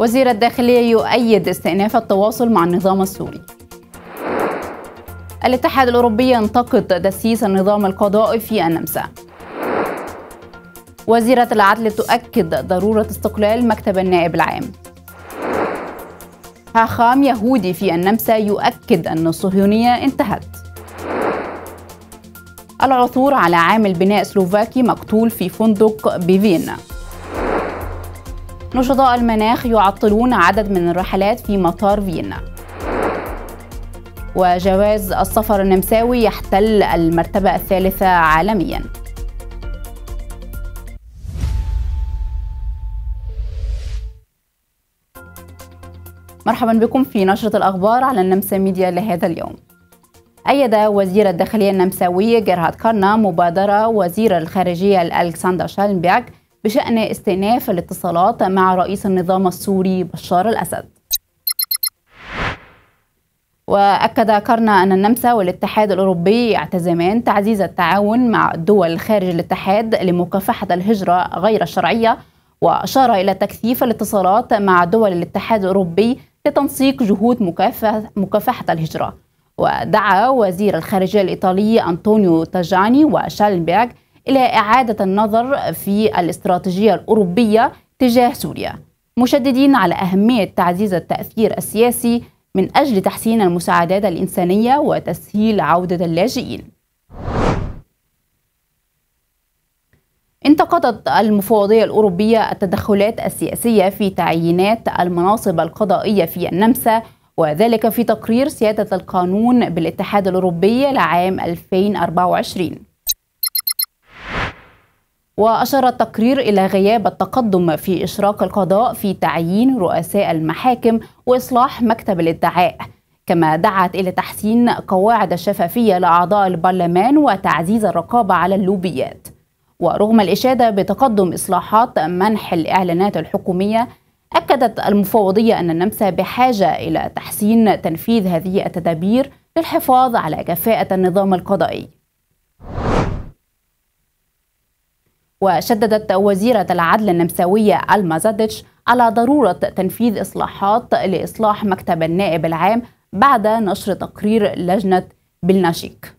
وزير الداخلية يؤيد استئناف التواصل مع النظام السوري الاتحاد الأوروبي ينتقد دسيس النظام القضائي في النمسا وزيرة العدل تؤكد ضرورة استقلال مكتب النائب العام هاخام يهودي في النمسا يؤكد أن الصهيونية انتهت العثور على عامل بناء سلوفاكي مقتول في فندق بفيينا نشطاء المناخ يعطلون عدد من الرحلات في مطار فيينا وجواز السفر النمساوي يحتل المرتبة الثالثة عالمياً مرحبا بكم في نشرة الأخبار على النمسا ميديا لهذا اليوم أيد وزير الداخلية النمساوي جيرهارد كارنا مبادرة وزير الخارجية الألكسندر شالنبيرغ بشأن استئناف الاتصالات مع رئيس النظام السوري بشار الأسد وأكد كارنا أن النمسا والاتحاد الأوروبي يعتزمان تعزيز التعاون مع دول خارج الاتحاد لمكافحة الهجرة غير الشرعية وأشار إلى تكثيف الاتصالات مع دول الاتحاد الأوروبي لتنسيق جهود مكافحة الهجرة ودعا وزير الخارجية الإيطالي أنطونيو تاجاني وشالنبيرغ إلى إعادة النظر في الاستراتيجية الأوروبية تجاه سوريا مشددين على أهمية تعزيز التأثير السياسي من أجل تحسين المساعدات الإنسانية وتسهيل عودة اللاجئين انتقدت المفوضية الأوروبية التدخلات السياسية في تعيينات المناصب القضائية في النمسا وذلك في تقرير سيادة القانون بالاتحاد الأوروبي لعام 2024 وأشار التقرير إلى غياب التقدم في إشراك القضاء في تعيين رؤساء المحاكم وإصلاح مكتب الادعاء كما دعت إلى تحسين قواعد الشفافية لأعضاء البرلمان وتعزيز الرقابة على اللوبيات ورغم الإشادة بتقدم إصلاحات منح الإعلانات الحكومية أكدت المفوضية أن النمسا بحاجة إلى تحسين تنفيذ هذه التدابير للحفاظ على كفاءة النظام القضائي وشددت وزيرة العدل النمساوية زادتش على ضرورة تنفيذ إصلاحات لإصلاح مكتب النائب العام بعد نشر تقرير لجنة بلناشيك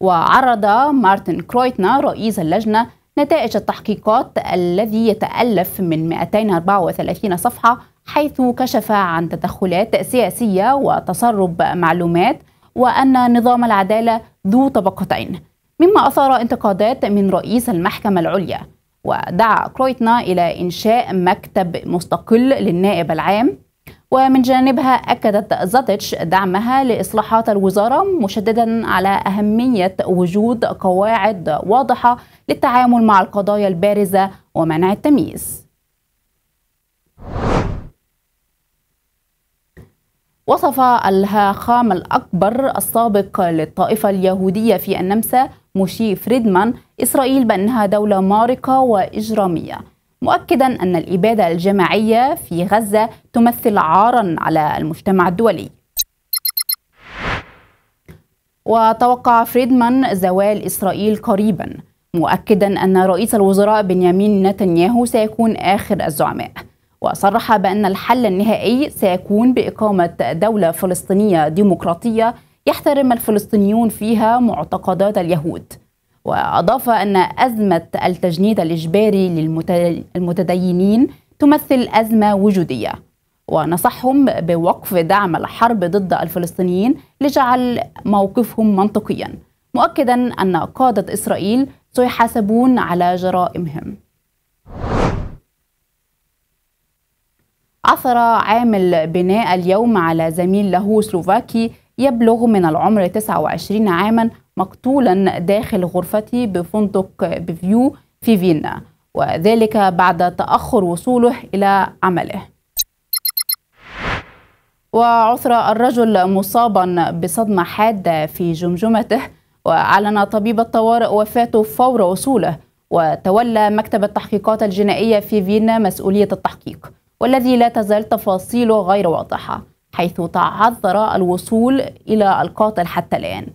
وعرض مارتن كرويتنا رئيس اللجنة نتائج التحقيقات الذي يتألف من 234 صفحة حيث كشف عن تدخلات سياسية وتسرب معلومات وأن نظام العدالة ذو طبقتين مما أثار انتقادات من رئيس المحكمة العليا ودعا كرويتنا إلى إنشاء مكتب مستقل للنائب العام ومن جانبها أكدت زاتيتش دعمها لإصلاحات الوزارة مشددا على أهمية وجود قواعد واضحة للتعامل مع القضايا البارزة ومنع التمييز وصف الهاخام الأكبر السابق للطائفة اليهودية في النمسا موشي فريدمان إسرائيل بأنها دولة مارقة وإجرامية مؤكدا أن الإبادة الجماعية في غزة تمثل عارا على المجتمع الدولي وتوقع فريدمان زوال إسرائيل قريبا مؤكدا أن رئيس الوزراء بنيامين نتنياهو سيكون آخر الزعماء وصرح بأن الحل النهائي سيكون بإقامة دولة فلسطينية ديمقراطية يحترم الفلسطينيون فيها معتقدات اليهود وأضاف أن أزمة التجنيد الإجباري للمتدينين تمثل أزمة وجودية ونصحهم بوقف دعم الحرب ضد الفلسطينيين لجعل موقفهم منطقيا مؤكدا أن قادة إسرائيل سيحاسبون على جرائمهم عثر عامل بناء اليوم على زميل له سلوفاكي يبلغ من العمر 29 عاما مقتولا داخل غرفته بفندق بفيو في فيينا وذلك بعد تأخر وصوله إلى عمله وعثر الرجل مصابا بصدمة حادة في جمجمته وأعلن طبيب الطوارئ وفاته فور وصوله وتولى مكتب التحقيقات الجنائية في فيينا مسؤولية التحقيق والذي لا تزال تفاصيله غير واضحة حيث تعذر الوصول إلى القاتل حتى الآن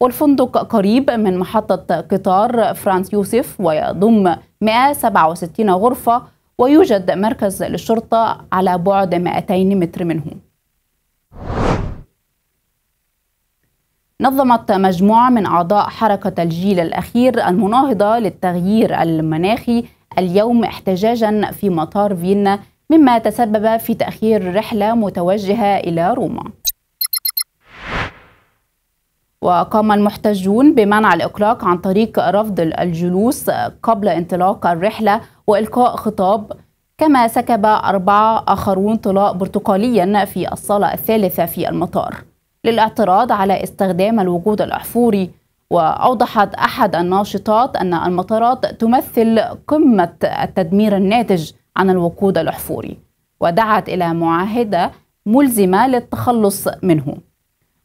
والفندق قريب من محطة قطار فرانس يوسف ويضم 167 غرفة ويوجد مركز للشرطة على بعد 200 متر منه نظمت مجموعة من أعضاء حركة الجيل الأخير المناهضة للتغيير المناخي اليوم احتجاجا في مطار فيينا مما تسبب في تأخير رحلة متوجهة إلى روما وقام المحتجون بمنع الإقلاق عن طريق رفض الجلوس قبل انطلاق الرحلة وإلقاء خطاب كما سكب أربعة آخرون طلاء برتقاليا في الصالة الثالثة في المطار للاعتراض على استخدام الوقود الأحفوري وأوضحت أحد الناشطات أن المطارات تمثل قمة التدمير الناتج عن الوقود الأحفوري ودعت إلى معاهدة ملزمة للتخلص منه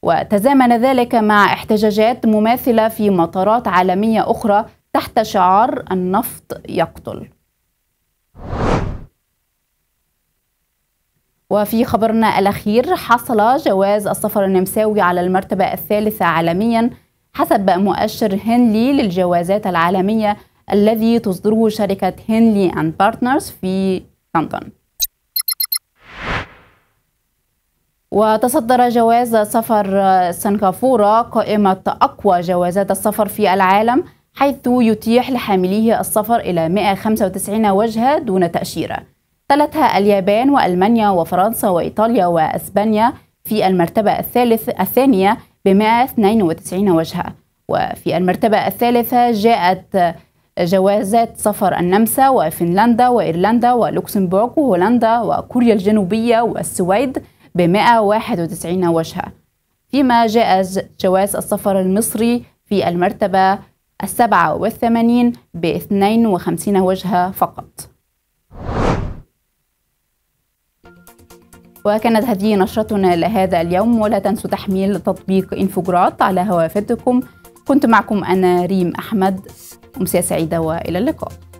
وتزامن ذلك مع احتجاجات مماثلة في مطارات عالمية أخرى تحت شعار النفط يقتل وفي خبرنا الأخير حصل جواز السفر النمساوي على المرتبة الثالثة عالميا حسب مؤشر هنلي للجوازات العالمية الذي تصدره شركة هنلي أند بارتنرز في لندن وتصدر جواز سفر سنغافورة قائمة أقوى جوازات السفر في العالم حيث يتيح لحامليه السفر إلى 195 وجهة دون تأشيرة تلتها اليابان وألمانيا وفرنسا وإيطاليا وأسبانيا في المرتبة الثالث الثانية ب 192 وجهة وفي المرتبة الثالثة جاءت جوازات سفر النمسا وفنلندا وإيرلندا ولوكسمبورغ وهولندا وكوريا الجنوبية والسويد ب 191 وجهة فيما جاء جواز السفر المصري في المرتبة السبعة والثمانين ب 52 وجهة فقط وكانت هذه نشرتنا لهذا اليوم ولا تنسوا تحميل تطبيق إنفوجرات على هوافتكم كنت معكم أنا ريم أحمد أمسية سعيدة وإلى اللقاء